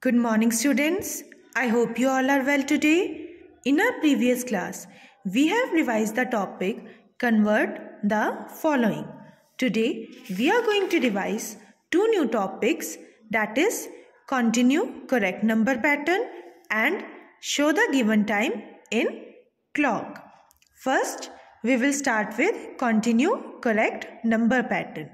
Good morning students. I hope you all are well today. In our previous class, we have revised the topic convert the following. Today, we are going to revise two new topics that is continue correct number pattern and show the given time in clock. First, we will start with continue correct number pattern.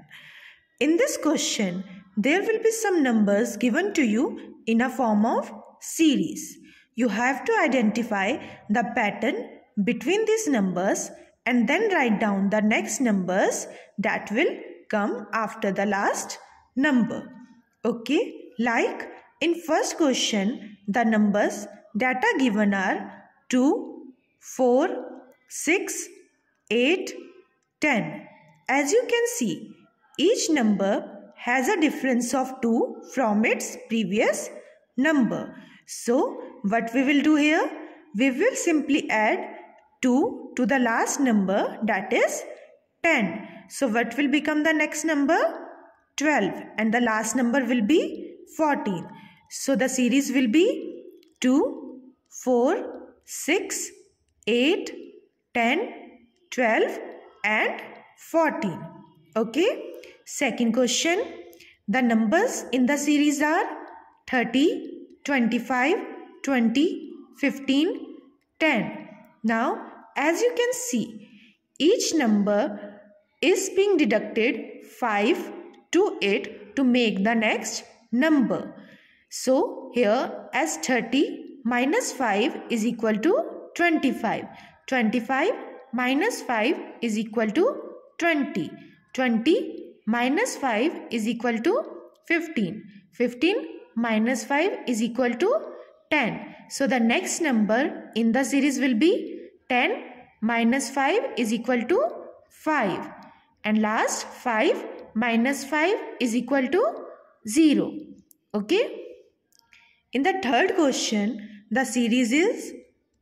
In this question, there will be some numbers given to you in a form of series. You have to identify the pattern between these numbers and then write down the next numbers that will come after the last number. Okay, like in first question, the numbers that are given are 2, 4, 6, 8, 10. As you can see, each number has a difference of 2 from its previous number. So, what we will do here? We will simply add 2 to the last number that is 10. So, what will become the next number? 12 and the last number will be 14. So, the series will be 2, 4, 6, 8, 10, 12 and 14. Okay. Second question, the numbers in the series are 30, 25, 20, 15, 10. Now, as you can see, each number is being deducted 5 to it to make the next number. So, here as 30 minus 5 is equal to 25. 25 minus 5 is equal to 20. 20 minus 5 is equal to 15. 15 minus 5 is equal to 10. So the next number in the series will be 10 minus 5 is equal to 5. And last 5 minus 5 is equal to 0. Okay. In the third question, the series is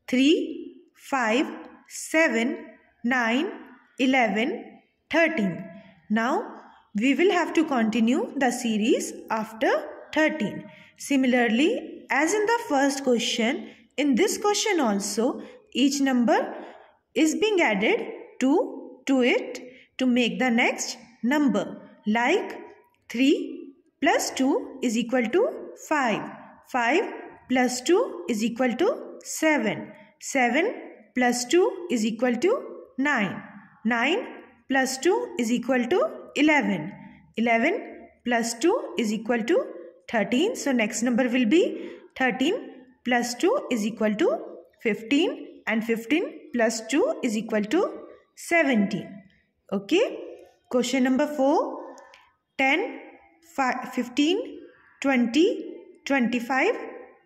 3, 5, 7, 9, 11, 13. Now we will have to continue the series after 13. Similarly, as in the first question, in this question also, each number is being added to to it to make the next number like 3 plus 2 is equal to 5. 5 plus 2 is equal to 7. 7 plus 2 is equal to 9. 9 plus 2 is equal to 11. 11 plus 2 is equal to 13. So next number will be 13 plus 2 is equal to 15 and 15 plus 2 is equal to 17. Okay. Question number 4. 10, 5, 15, 20, 25,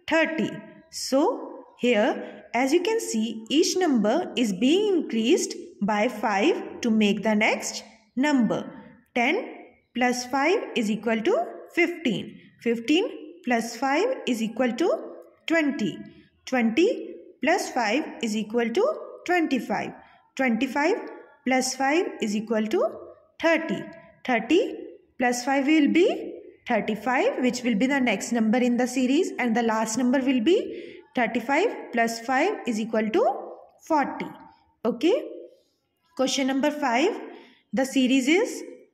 30. So here as you can see each number is being increased by 5 to make the next number. 10 plus 5 is equal to 15. 15 plus 5 is equal to 20. 20 plus 5 is equal to 25. 25 plus 5 is equal to 30. 30 plus 5 will be 35 which will be the next number in the series and the last number will be 35 plus 5 is equal to 40. Okay. Question number 5. The series is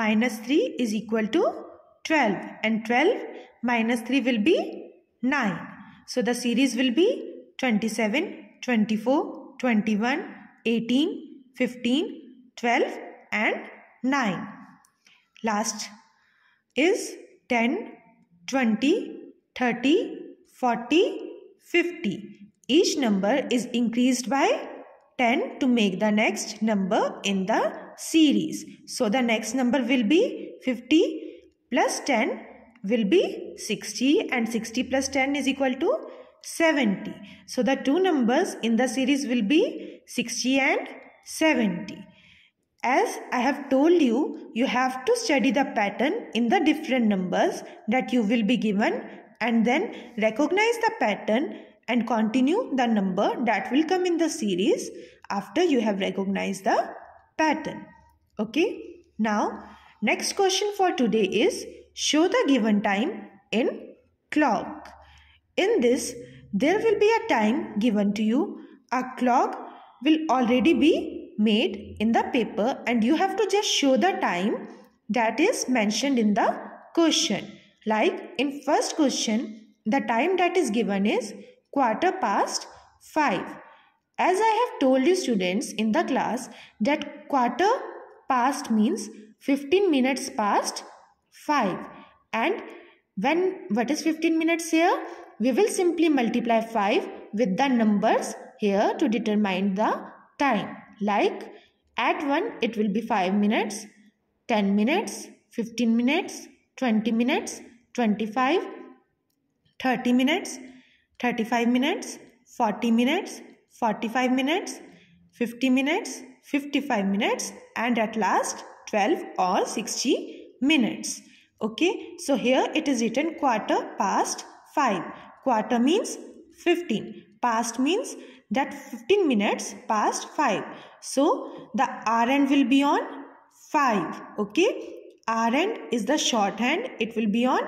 minus 3 is equal to 12 and 12 minus 3 will be 9. So the series will be 27, 24, 21, 18, 15, 12 and 9. Last is 10, 20, 30, 40, 50. Each number is increased by 10 to make the next number in the series. So the next number will be 50 plus 10 will be 60 and 60 plus 10 is equal to 70. So the two numbers in the series will be 60 and 70. As I have told you, you have to study the pattern in the different numbers that you will be given and then recognize the pattern and continue the number that will come in the series after you have recognized the pattern. Okay. Now, next question for today is show the given time in clock. In this, there will be a time given to you. A clock will already be made in the paper and you have to just show the time that is mentioned in the question. Like in first question, the time that is given is quarter past 5. As I have told you students in the class that quarter past means 15 minutes past 5 and when what is 15 minutes here? We will simply multiply 5 with the numbers here to determine the time like at 1 it will be 5 minutes, 10 minutes, 15 minutes, 20 minutes, 25, 30 minutes, 35 minutes, 40 minutes, 45 minutes, 50 minutes, 55 minutes and at last 12 or 60 minutes. Okay, so here it is written quarter past 5. Quarter means 15. Past means that 15 minutes past 5. So the RN will be on 5. Okay, RN is the shorthand. It will be on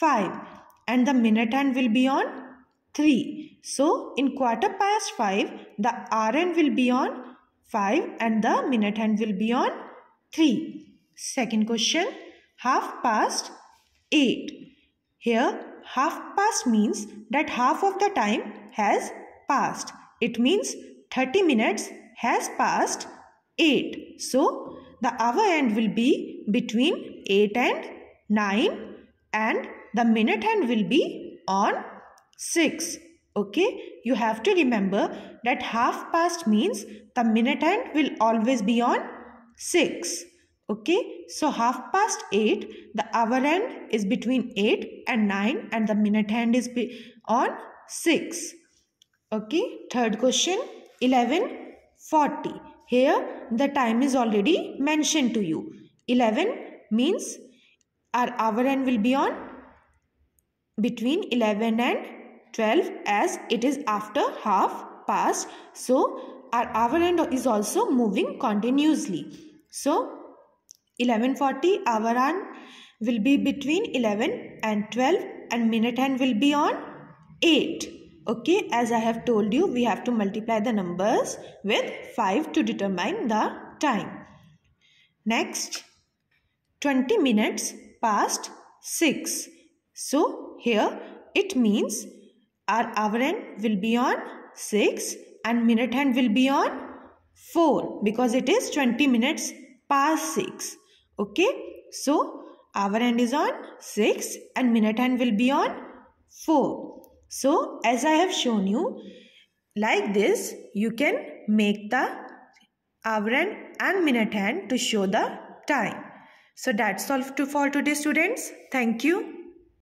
5 and the minute hand will be on 3. So in quarter past 5, the RN will be on 5 and the minute hand will be on 3. Second question, half past 8. Here, half past means that half of the time has passed. It means 30 minutes has passed 8. So, the hour end will be between 8 and 9 and the minute hand will be on 6. Okay, you have to remember that half past means the minute hand will always be on 6. Okay, so half past 8, the hour hand is between 8 and 9 and the minute hand is on 6. Okay, third question 11.40. Here the time is already mentioned to you. 11 means our hour hand will be on between 11 and 12 as it is after half past. So our hour end is also moving continuously. So 11.40 hour hand will be between 11 and 12 and minute hand will be on 8. Okay, as I have told you, we have to multiply the numbers with 5 to determine the time. Next, 20 minutes past 6. So, here it means our hour end will be on 6 and minute hand will be on 4 because it is 20 minutes past 6. Okay. So, hour end is on 6 and minute hand will be on 4. So, as I have shown you, like this, you can make the hour end and minute hand to show the time. So, that's all for today students. Thank you.